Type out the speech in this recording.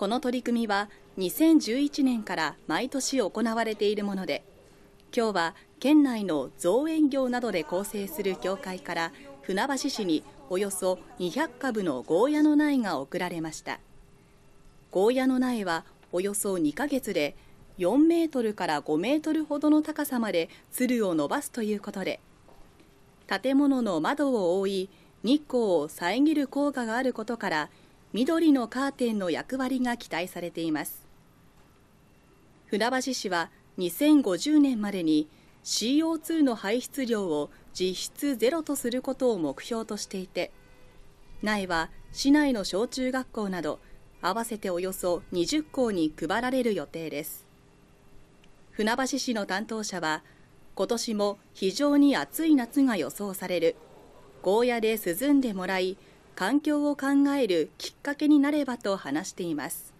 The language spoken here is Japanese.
この取り組みは2011年から毎年行われているもので今日は県内の造園業などで構成する協会から船橋市におよそ200株のゴーヤの苗が贈られましたゴーヤの苗はおよそ2ヶ月で4メートルから5メートルほどの高さまでつるを伸ばすということで建物の窓を覆い日光を遮る効果があることから緑のカーテンの役割が期待されています船橋市は2050年までに CO2 の排出量を実質ゼロとすることを目標としていて苗は市内の小中学校など合わせておよそ20校に配られる予定です船橋市の担当者は今年も非常に暑い夏が予想されるゴーヤで涼んでもらい環境を考えるきっかけになればと話しています。